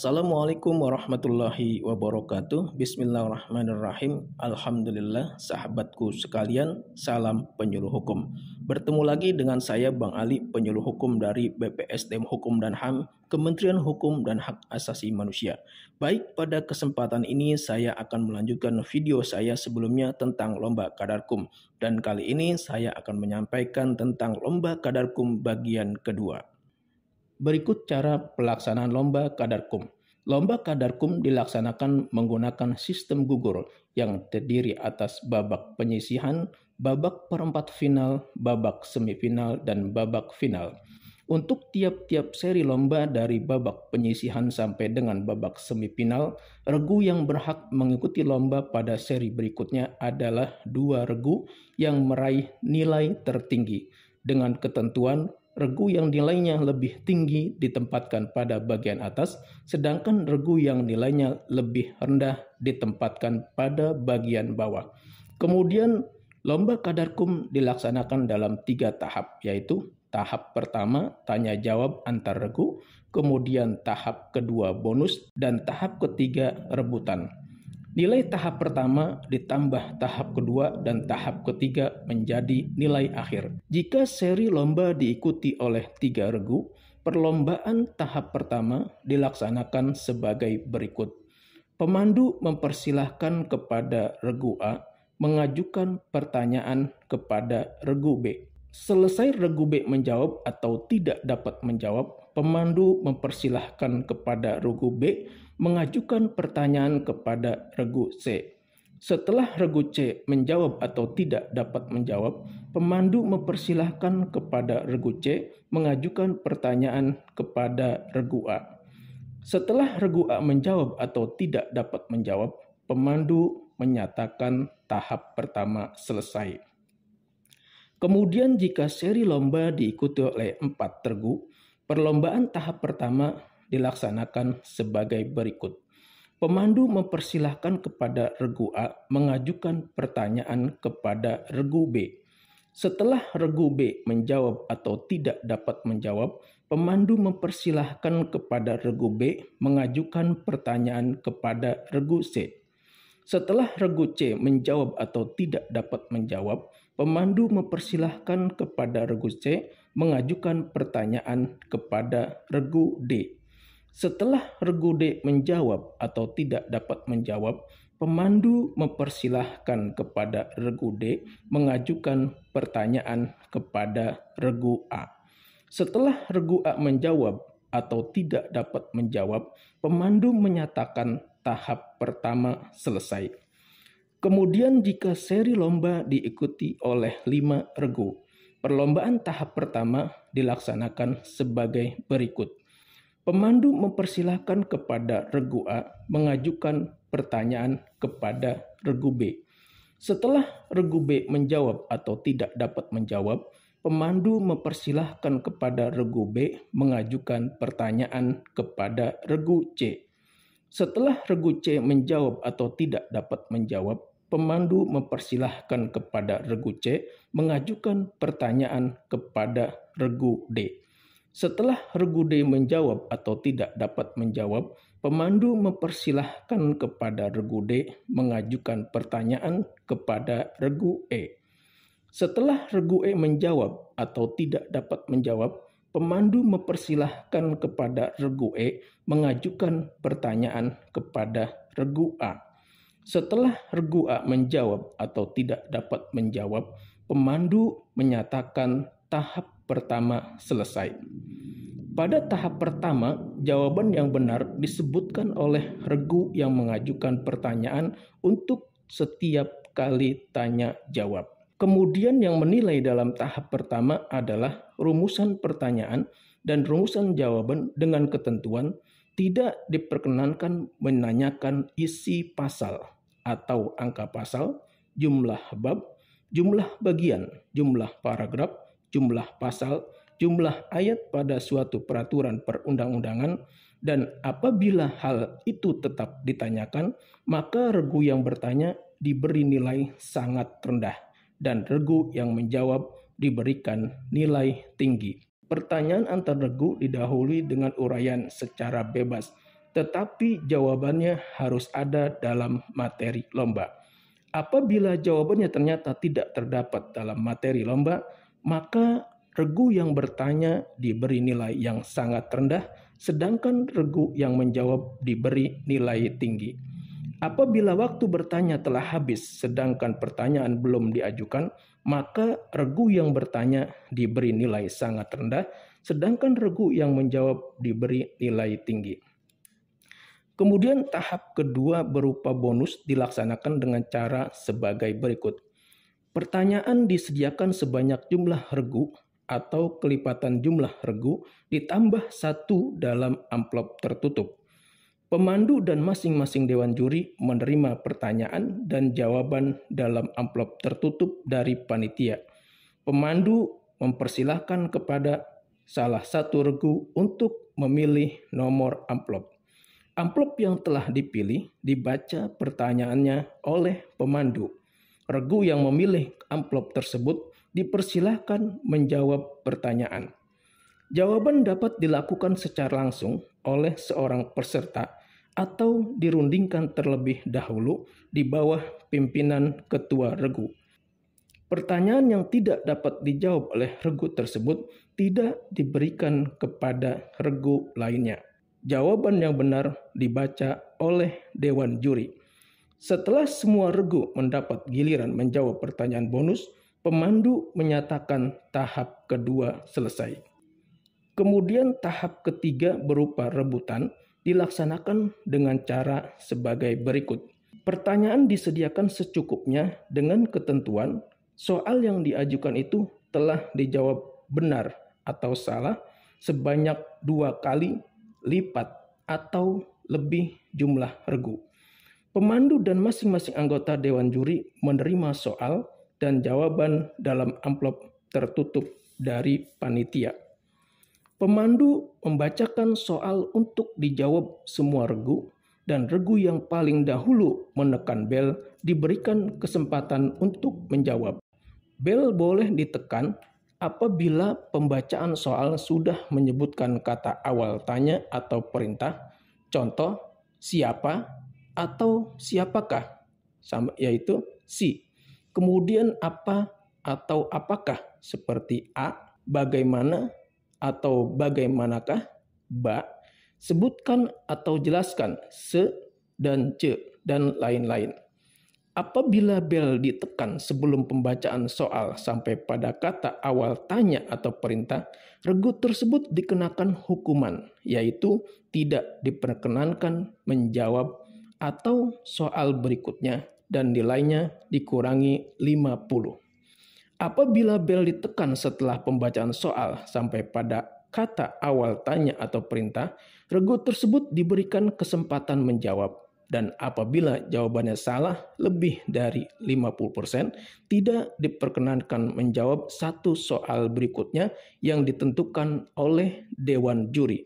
Assalamualaikum warahmatullahi wabarakatuh. Bismillahirrahmanirrahim. Alhamdulillah, sahabatku sekalian, salam penyuluh hukum. Bertemu lagi dengan saya Bang Ali, penyuluh hukum dari BPSDM Hukum dan HAM, Kementerian Hukum dan Hak Asasi Manusia. Baik, pada kesempatan ini saya akan melanjutkan video saya sebelumnya tentang lomba kadarkum dan kali ini saya akan menyampaikan tentang lomba kadarkum bagian kedua. Berikut cara pelaksanaan lomba kadar kum. Lomba kadar kum dilaksanakan menggunakan sistem gugur yang terdiri atas babak penyisihan, babak perempat final, babak semifinal, dan babak final. Untuk tiap-tiap seri lomba dari babak penyisihan sampai dengan babak semifinal, regu yang berhak mengikuti lomba pada seri berikutnya adalah dua regu yang meraih nilai tertinggi dengan ketentuan regu yang nilainya lebih tinggi ditempatkan pada bagian atas, sedangkan regu yang nilainya lebih rendah ditempatkan pada bagian bawah. Kemudian, lomba kadarkum dilaksanakan dalam tiga tahap, yaitu tahap pertama tanya jawab antar regu, kemudian tahap kedua bonus, dan tahap ketiga rebutan. Nilai tahap pertama ditambah tahap kedua dan tahap ketiga menjadi nilai akhir. Jika seri lomba diikuti oleh tiga regu, perlombaan tahap pertama dilaksanakan sebagai berikut. Pemandu mempersilahkan kepada regu A mengajukan pertanyaan kepada regu B. Selesai regu B menjawab atau tidak dapat menjawab, Pemandu mempersilahkan kepada regu B mengajukan pertanyaan kepada regu C. Setelah regu C menjawab atau tidak dapat menjawab, pemandu mempersilahkan kepada regu C mengajukan pertanyaan kepada regu A. Setelah regu A menjawab atau tidak dapat menjawab, pemandu menyatakan tahap pertama selesai. Kemudian jika seri lomba diikuti oleh empat regu, Perlombaan tahap pertama dilaksanakan sebagai berikut. Pemandu mempersilahkan kepada regu A mengajukan pertanyaan kepada regu B. Setelah regu B menjawab atau tidak dapat menjawab, pemandu mempersilahkan kepada regu B mengajukan pertanyaan kepada regu C. Setelah regu C menjawab atau tidak dapat menjawab, pemandu mempersilahkan kepada regu C mengajukan pertanyaan kepada regu D. Setelah regu D menjawab atau tidak dapat menjawab, pemandu mempersilahkan kepada regu D mengajukan pertanyaan kepada regu A. Setelah regu A menjawab atau tidak dapat menjawab, pemandu menyatakan tahap pertama selesai. Kemudian jika seri lomba diikuti oleh lima regu, Perlombaan tahap pertama dilaksanakan sebagai berikut. Pemandu mempersilahkan kepada regu A mengajukan pertanyaan kepada regu B. Setelah regu B menjawab atau tidak dapat menjawab, pemandu mempersilahkan kepada regu B mengajukan pertanyaan kepada regu C. Setelah regu C menjawab atau tidak dapat menjawab, pemandu mempersilahkan kepada regu C mengajukan pertanyaan kepada regu D. Setelah regu D menjawab atau tidak dapat menjawab, pemandu mempersilahkan kepada regu D mengajukan pertanyaan kepada regu E. Setelah regu E menjawab atau tidak dapat menjawab, pemandu mempersilahkan kepada regu E mengajukan pertanyaan kepada regu A. Setelah Regua menjawab atau tidak dapat menjawab, pemandu menyatakan tahap pertama selesai. Pada tahap pertama, jawaban yang benar disebutkan oleh regu yang mengajukan pertanyaan untuk setiap kali tanya jawab. Kemudian yang menilai dalam tahap pertama adalah rumusan pertanyaan dan rumusan jawaban dengan ketentuan tidak diperkenankan menanyakan isi pasal atau angka pasal, jumlah bab, jumlah bagian, jumlah paragraf, jumlah pasal, jumlah ayat pada suatu peraturan perundang-undangan, dan apabila hal itu tetap ditanyakan, maka regu yang bertanya diberi nilai sangat rendah, dan regu yang menjawab diberikan nilai tinggi. Pertanyaan antar regu didahului dengan uraian secara bebas, tetapi jawabannya harus ada dalam materi lomba. Apabila jawabannya ternyata tidak terdapat dalam materi lomba, maka regu yang bertanya diberi nilai yang sangat rendah, sedangkan regu yang menjawab diberi nilai tinggi. Apabila waktu bertanya telah habis, sedangkan pertanyaan belum diajukan, maka regu yang bertanya diberi nilai sangat rendah, sedangkan regu yang menjawab diberi nilai tinggi. Kemudian, tahap kedua berupa bonus dilaksanakan dengan cara sebagai berikut: pertanyaan disediakan sebanyak jumlah regu atau kelipatan jumlah regu ditambah satu dalam amplop tertutup. Pemandu dan masing-masing dewan juri menerima pertanyaan dan jawaban dalam amplop tertutup dari panitia. Pemandu mempersilahkan kepada salah satu regu untuk memilih nomor amplop. Amplop yang telah dipilih dibaca pertanyaannya oleh pemandu. Regu yang memilih amplop tersebut dipersilahkan menjawab pertanyaan. Jawaban dapat dilakukan secara langsung oleh seorang peserta atau dirundingkan terlebih dahulu di bawah pimpinan ketua regu. Pertanyaan yang tidak dapat dijawab oleh regu tersebut tidak diberikan kepada regu lainnya. Jawaban yang benar dibaca oleh dewan juri. Setelah semua regu mendapat giliran menjawab pertanyaan bonus, pemandu menyatakan tahap kedua selesai. Kemudian tahap ketiga berupa rebutan dilaksanakan dengan cara sebagai berikut. Pertanyaan disediakan secukupnya dengan ketentuan soal yang diajukan itu telah dijawab benar atau salah sebanyak dua kali lipat atau lebih jumlah regu. Pemandu dan masing-masing anggota dewan juri menerima soal dan jawaban dalam amplop tertutup dari panitia. Pemandu membacakan soal untuk dijawab semua regu, dan regu yang paling dahulu menekan bel diberikan kesempatan untuk menjawab. Bel boleh ditekan apabila pembacaan soal sudah menyebutkan kata awal tanya atau perintah, contoh siapa atau siapakah, sama yaitu si. Kemudian apa atau apakah seperti a, bagaimana, atau bagaimanakah ba, sebutkan atau jelaskan se dan ce dan lain-lain. Apabila bel ditekan sebelum pembacaan soal sampai pada kata awal tanya atau perintah, regu tersebut dikenakan hukuman, yaitu tidak diperkenankan menjawab atau soal berikutnya dan nilainya dikurangi 50. Apabila bel ditekan setelah pembacaan soal sampai pada kata awal tanya atau perintah, regu tersebut diberikan kesempatan menjawab. Dan apabila jawabannya salah lebih dari 50%, tidak diperkenankan menjawab satu soal berikutnya yang ditentukan oleh Dewan Juri.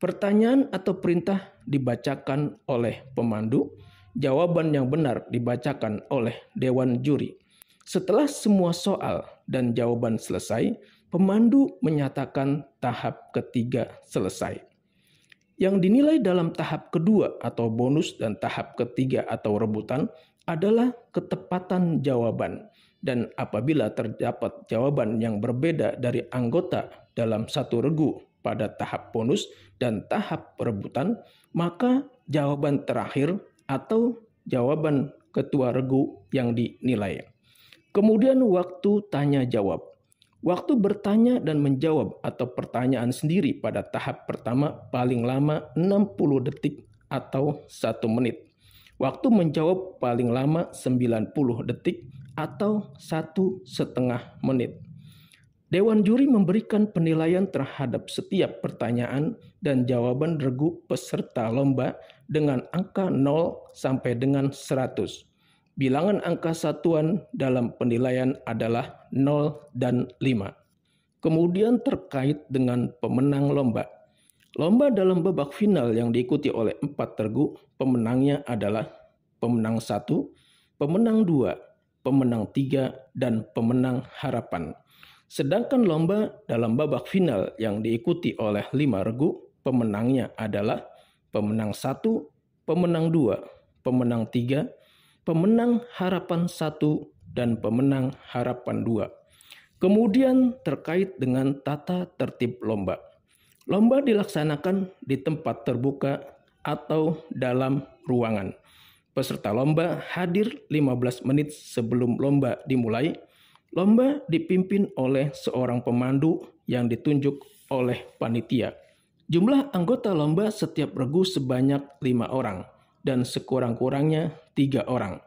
Pertanyaan atau perintah dibacakan oleh pemandu, jawaban yang benar dibacakan oleh Dewan Juri. Setelah semua soal dan jawaban selesai, pemandu menyatakan tahap ketiga selesai. Yang dinilai dalam tahap kedua atau bonus dan tahap ketiga atau rebutan adalah ketepatan jawaban. Dan apabila terdapat jawaban yang berbeda dari anggota dalam satu regu pada tahap bonus dan tahap rebutan, maka jawaban terakhir atau jawaban ketua regu yang dinilai. Kemudian waktu tanya jawab. Waktu bertanya dan menjawab atau pertanyaan sendiri pada tahap pertama paling lama 60 detik atau 1 menit. Waktu menjawab paling lama 90 detik atau satu setengah menit. Dewan juri memberikan penilaian terhadap setiap pertanyaan dan jawaban regu peserta lomba dengan angka 0 sampai dengan 100 bilangan angka satuan dalam penilaian adalah 0 dan 5. Kemudian terkait dengan pemenang lomba. Lomba dalam babak final yang diikuti oleh empat tergu, pemenangnya adalah pemenang satu, pemenang dua, pemenang tiga, dan pemenang harapan. Sedangkan lomba dalam babak final yang diikuti oleh lima regu, pemenangnya adalah pemenang satu, pemenang dua, pemenang tiga, pemenang harapan 1 dan pemenang harapan 2. Kemudian terkait dengan tata tertib lomba. Lomba dilaksanakan di tempat terbuka atau dalam ruangan. Peserta lomba hadir 15 menit sebelum lomba dimulai. Lomba dipimpin oleh seorang pemandu yang ditunjuk oleh panitia. Jumlah anggota lomba setiap regu sebanyak lima orang dan sekurang-kurangnya tiga orang.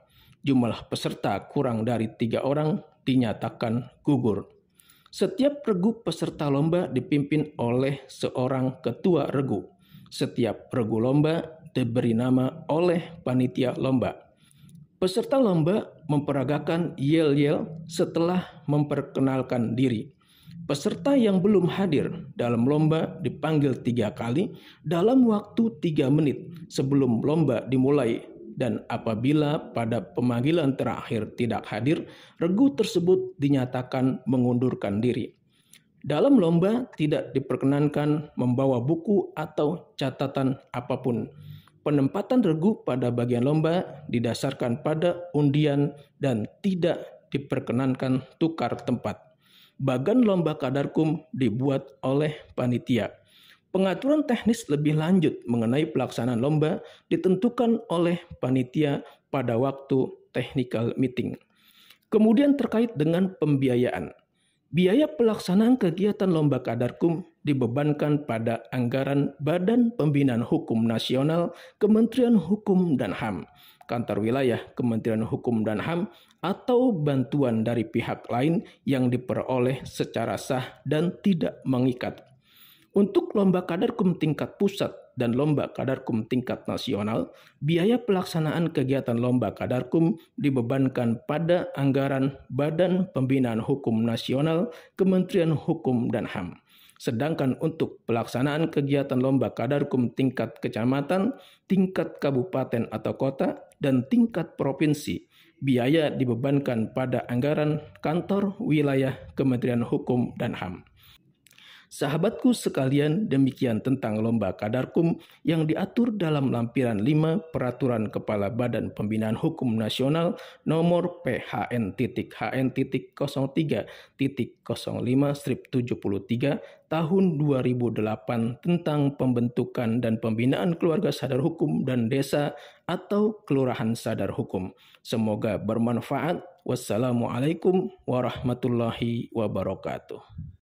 Jumlah peserta kurang dari tiga orang dinyatakan gugur. Setiap regu peserta lomba dipimpin oleh seorang ketua regu. Setiap regu lomba diberi nama oleh panitia lomba. Peserta lomba memperagakan yel-yel setelah memperkenalkan diri. Peserta yang belum hadir dalam lomba dipanggil tiga kali dalam waktu tiga menit sebelum lomba dimulai dan apabila pada pemanggilan terakhir tidak hadir, regu tersebut dinyatakan mengundurkan diri. Dalam lomba tidak diperkenankan membawa buku atau catatan apapun. Penempatan regu pada bagian lomba didasarkan pada undian dan tidak diperkenankan tukar tempat. Bagan lomba kadarkum dibuat oleh panitia. Pengaturan teknis lebih lanjut mengenai pelaksanaan lomba ditentukan oleh panitia pada waktu technical meeting. Kemudian terkait dengan pembiayaan. Biaya pelaksanaan kegiatan lomba kadarkum dibebankan pada anggaran Badan Pembinaan Hukum Nasional Kementerian Hukum dan HAM, kantor wilayah Kementerian Hukum dan HAM, atau bantuan dari pihak lain yang diperoleh secara sah dan tidak mengikat untuk lomba kadarkum tingkat pusat dan lomba kadarkum tingkat nasional, biaya pelaksanaan kegiatan lomba kadarkum dibebankan pada anggaran Badan Pembinaan Hukum Nasional Kementerian Hukum dan HAM. Sedangkan untuk pelaksanaan kegiatan lomba kadarkum tingkat kecamatan, tingkat kabupaten atau kota, dan tingkat provinsi, biaya dibebankan pada anggaran kantor wilayah Kementerian Hukum dan HAM. Sahabatku sekalian, demikian tentang lomba kadarkum yang diatur dalam lampiran 5 Peraturan Kepala Badan Pembinaan Hukum Nasional nomor PHN.HN.03.05 73 tahun 2008 tentang pembentukan dan pembinaan keluarga sadar hukum dan desa atau kelurahan sadar hukum. Semoga bermanfaat. Wassalamualaikum warahmatullahi wabarakatuh.